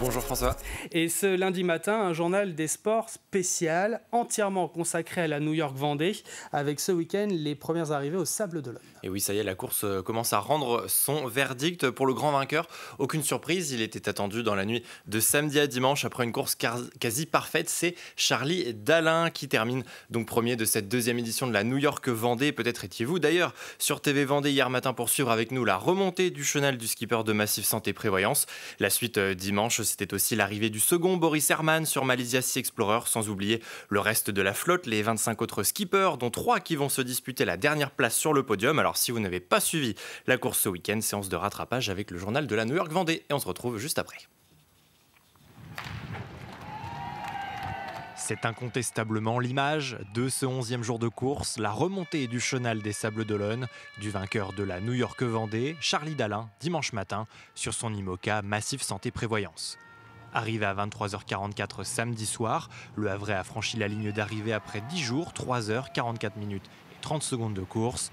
Bonjour François. Et ce lundi matin, un journal des sports spécial entièrement consacré à la New York Vendée, avec ce week-end les premières arrivées au Sable de d'Olonne. Et oui, ça y est, la course euh, commence à rendre son verdict pour le grand vainqueur. Aucune surprise, il était attendu dans la nuit de samedi à dimanche après une course quasi parfaite. C'est Charlie Dalin qui termine donc premier de cette deuxième édition de la New York Vendée. Peut-être étiez-vous d'ailleurs sur TV Vendée hier matin pour suivre avec nous la remontée du chenal du skipper de Massif Santé Prévoyance. La suite euh, Dimanche, c'était aussi l'arrivée du second Boris Herman sur Malaysia Sea Explorer, sans oublier le reste de la flotte, les 25 autres skippers, dont trois qui vont se disputer la dernière place sur le podium. Alors si vous n'avez pas suivi la course ce week-end, séance de rattrapage avec le journal de la New York Vendée. Et on se retrouve juste après. C'est incontestablement l'image de ce 11e jour de course, la remontée du chenal des Sables d'Olonne, du vainqueur de la New York Vendée, Charlie Dalin, dimanche matin, sur son IMOCA Massif Santé Prévoyance. Arrivé à 23h44 samedi soir, le Havre a franchi la ligne d'arrivée après 10 jours, 3h44 minutes et 30 secondes de course.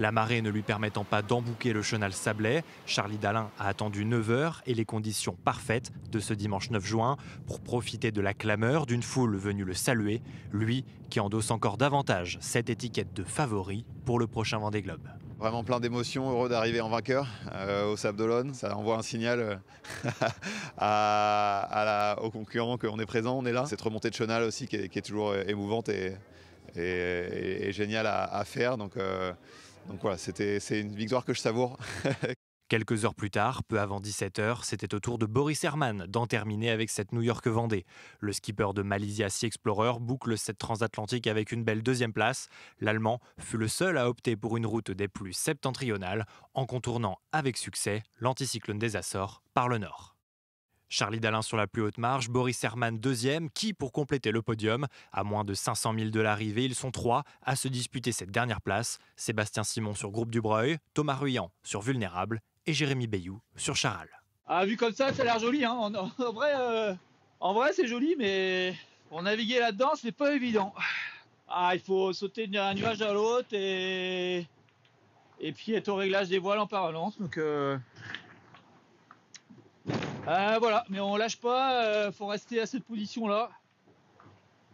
La marée ne lui permettant pas d'embouquer le chenal sablé, Charlie Dalin a attendu 9 heures et les conditions parfaites de ce dimanche 9 juin pour profiter de la clameur d'une foule venue le saluer, lui qui endosse encore davantage cette étiquette de favori pour le prochain Vendée Globe. Vraiment plein d'émotions, heureux d'arriver en vainqueur euh, au Sable d'Olonne. Ça envoie un signal euh, à, aux concurrents qu'on est présent, on est là. Cette remontée de chenal aussi qui est, toujours émouvante et, géniale à, faire. Donc, euh, donc voilà, c'est une victoire que je savoure. Quelques heures plus tard, peu avant 17h, c'était au tour de Boris Herman d'en terminer avec cette New York Vendée. Le skipper de Malaysia Sea Explorer boucle cette transatlantique avec une belle deuxième place. L'Allemand fut le seul à opter pour une route des plus septentrionales en contournant avec succès l'anticyclone des Açores par le nord. Charlie Dalin sur la plus haute marge, Boris Herman deuxième, qui, pour compléter le podium, à moins de 500 000 de l'arrivée, ils sont trois à se disputer cette dernière place. Sébastien Simon sur Groupe Dubreuil, Thomas Ruyant sur Vulnérable et Jérémy Bayou sur Charal. Ah, vu comme ça, ça a l'air joli. Hein. En, vrai, euh, en vrai c'est joli, mais pour naviguer là-dedans, ce n'est pas évident. Ah, il faut sauter d'un nuage à l'autre et... et puis être au réglage des voiles en permanence. Donc, euh, euh, voilà, mais on lâche pas, il euh, faut rester à cette position-là,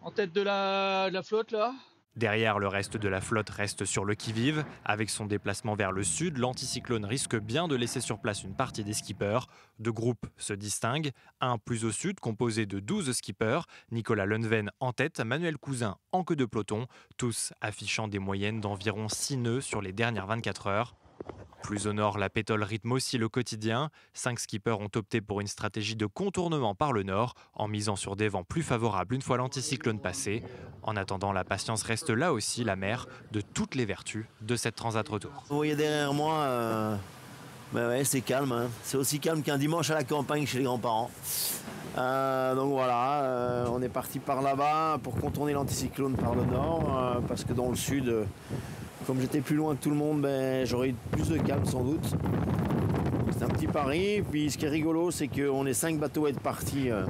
en tête de la, flotte là. Derrière, le reste de la flotte reste sur le qui-vive. Avec son déplacement vers le sud, l'anticyclone risque bien de laisser sur place une partie des skippers. Deux groupes se distinguent. Un plus au sud, composé de 12 skippers. Nicolas Lenven en tête, Manuel Cousin en queue de peloton. Tous affichant des moyennes d'environ 6 nœuds sur les dernières 24 heures. Plus au nord, la pétole rythme aussi le quotidien. Cinq skippers ont opté pour une stratégie de contournement par le nord, en misant sur des vents plus favorables une fois l'anticyclone passé. En attendant, la patience reste là aussi la mère de toutes les vertus de cette transat retour. Vous voyez derrière moi, euh, ben c'est calme. Hein. C'est aussi calme qu'un dimanche à la campagne chez les grands-parents. Euh, donc voilà, euh, on est parti par là-bas pour contourner l'anticyclone par le nord, parce que dans le sud comme j'étais plus loin que tout le monde, ben, j'aurais eu plus de calme sans doute. C'est un petit pari. Puis ce qui est rigolo, c'est qu'on est cinq bateaux à être partis, euh,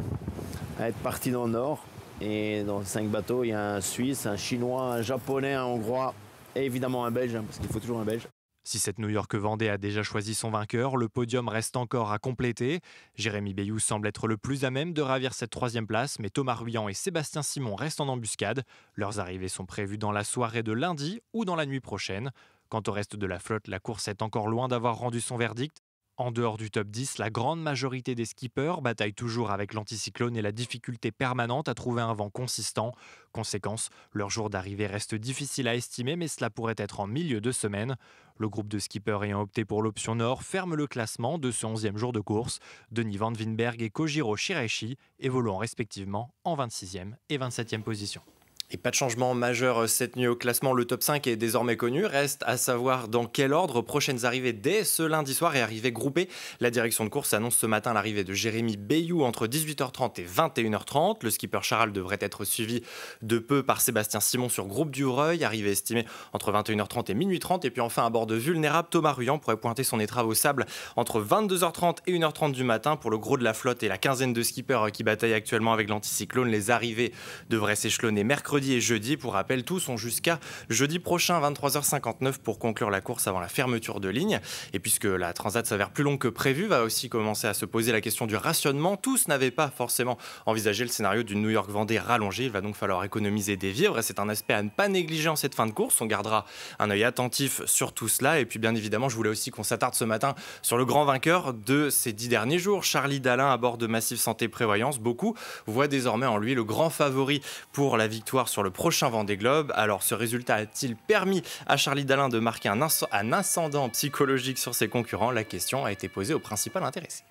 à être partis dans le nord. Et dans cinq bateaux, il y a un Suisse, un Chinois, un Japonais, un Hongrois et évidemment un Belge, hein, parce qu'il faut toujours un Belge. Si cette New York Vendée a déjà choisi son vainqueur, le podium reste encore à compléter. Jérémy Bayou semble être le plus à même de ravir cette troisième place, mais Thomas Ruyant et Sébastien Simon restent en embuscade. Leurs arrivées sont prévues dans la soirée de lundi ou dans la nuit prochaine. Quant au reste de la flotte, la course est encore loin d'avoir rendu son verdict. En dehors du top 10, la grande majorité des skippers bataillent toujours avec l'anticyclone et la difficulté permanente à trouver un vent consistant. Conséquence, leur jour d'arrivée reste difficile à estimer, mais cela pourrait être en milieu de semaine. Le groupe de skippers ayant opté pour l'option nord ferme le classement de ce 11e jour de course. Denis Van Winberg et Kojiro Shiraishi évoluant respectivement en 26e et 27e position. Et pas de changement majeur euh, cette nuit au classement. Le top 5 est désormais connu. Reste à savoir dans quel ordre prochaines arrivées dès ce lundi soir et arrivées groupées. La direction de course annonce ce matin l'arrivée de Jérémy Bayou entre 18h30 et 21h30. Le skipper Charles devrait être suivi de peu par Sébastien Simon sur groupe du Reuil, arrivée estimée entre 21h30 et minuit 30. Et puis enfin à bord de Vulnérable, Thomas Ruyant pourrait pointer son étrave au sable entre 22h30 et 1h30 du matin pour le gros de la flotte et la quinzaine de skippers euh, qui bataillent actuellement avec l'anticyclone. Les arrivées devraient s'échelonner mercredi mercredi et jeudi. Pour rappel, tous ont jusqu'à jeudi prochain, 23h59, pour conclure la course avant la fermeture de ligne. Et puisque la transat s'avère plus longue que prévu, va aussi commencer à se poser la question du rationnement. Tous n'avaient pas forcément envisagé le scénario d'une New York-Vendée rallongée. Il va donc falloir économiser des vivres et c'est un aspect à ne pas négliger en cette fin de course. On gardera un œil attentif sur tout cela. Et puis, bien évidemment, je voulais aussi qu'on s'attarde ce matin sur le grand vainqueur de ces dix derniers jours, Charlie Dalin, à bord de Massive Santé Prévoyance. Beaucoup voient désormais en lui le grand favori pour la victoire sur le prochain Vendée Globe. Alors ce résultat a-t-il permis à Charlie Dalin de marquer un, un ascendant psychologique sur ses concurrents La question a été posée au principal intéressé.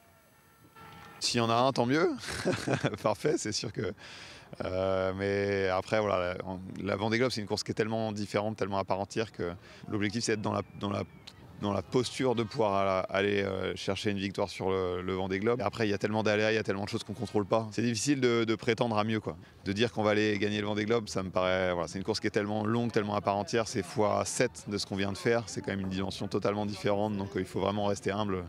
S'il y en a un, tant mieux. Parfait, c'est sûr que. Euh, mais après, voilà, la, Vendée Globe, c'est une course qui est tellement différente, tellement à part entière que l'objectif, c'est d'être dans la, dans la dans la posture de pouvoir aller euh, chercher une victoire sur le, vent Vendée Globe. Après, il y a tellement d'aléas, il y a tellement de choses qu'on ne contrôle pas. C'est difficile de, prétendre à mieux, quoi. De dire qu'on va aller gagner le des Globes, ça me paraît, voilà, c'est une course qui est tellement longue, tellement à part entière, c'est x 7 de ce qu'on vient de faire. C'est quand même une dimension totalement différente, donc euh, il faut vraiment rester humble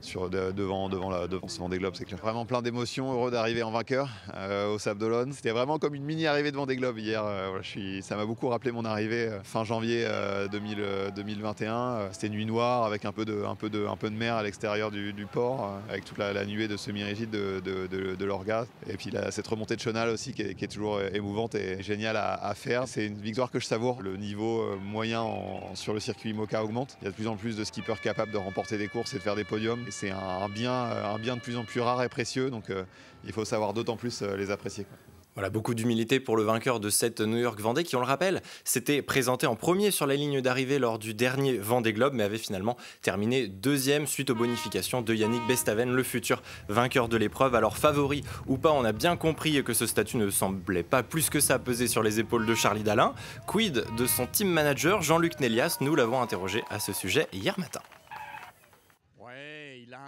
sur, devant, devant, la, devant ce Vendée Globe, c'est clair. Vraiment plein d'émotions, heureux d'arriver en vainqueur euh, au Sable d'Olonne. C'était vraiment comme une mini arrivée devant des globes hier. Euh, je suis, ça m'a beaucoup rappelé mon arrivée euh, fin janvier 2021. C'était nuit noire avec un peu de, un peu de, un peu de mer à l'extérieur du, port, avec toute la, nuée de semi-rigide de, l'Orga. Et puis cette remontée de Chenal aussi qui est, toujours émouvante et géniale à, faire. C'est une victoire que je savoure. Le niveau moyen sur le circuit Moka augmente. Il y a de plus en plus de skippers capables de remporter des courses et de faire des podiums c'est euh, un bien, de plus en plus rare et précieux, donc euh, il faut savoir d'autant plus euh, les apprécier. Voilà, beaucoup d'humilité pour le vainqueur de cette New York Vendée qui, on le rappelle, s'était présenté en premier sur la ligne d'arrivée lors du dernier Vendée Globe, mais avait finalement terminé deuxième suite aux bonifications de Yannick Bestaven, le futur vainqueur de l'épreuve. Alors favori ou pas, on a bien compris que ce statut ne semblait pas plus que ça peser sur les épaules de Charlie Dalin. Quid de son team manager Jean-Luc Nélias Nous l'avons interrogé à ce sujet hier matin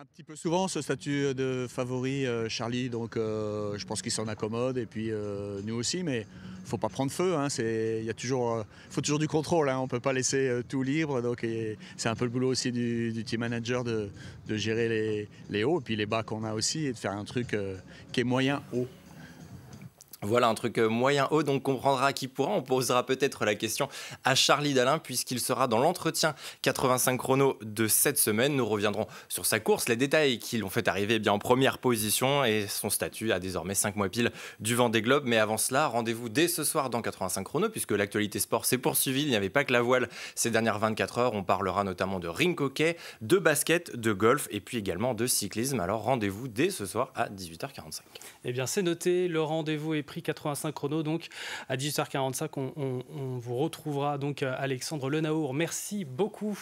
un petit peu souvent ce statut de favori, euh, Charlie, donc euh, je pense qu'il s'en accommode, et puis euh, nous aussi, mais il ne faut pas prendre feu, hein, il faut toujours du contrôle, hein, on ne peut pas laisser tout libre, donc c'est un peu le boulot aussi du, team manager de, gérer les, les, hauts, et puis les bas qu'on a aussi, et de faire un truc qui est moyen haut. Voilà un truc euh, moyen haut, donc on comprendra qui pourra. On posera peut-être la question à Charlie Dalin puisqu'il sera dans l'entretien 85 chrono de cette semaine. Nous reviendrons sur sa course, les détails qui l'ont fait arriver eh bien en première position et son statut à désormais 5 mois pile du vent des globes. Mais avant cela, rendez-vous dès ce soir dans 85 chrono puisque l'actualité sport s'est poursuivie. Il n'y avait pas que la voile ces dernières 24 heures. On parlera notamment de ring hockey, de basket, de golf et puis également de cyclisme. Alors rendez-vous dès ce soir à 18h45. Eh bien c'est noté, le rendez-vous est 85 chrono. Donc à 18h45, on, on vous retrouvera donc euh, Alexandre Lenaour. Merci beaucoup.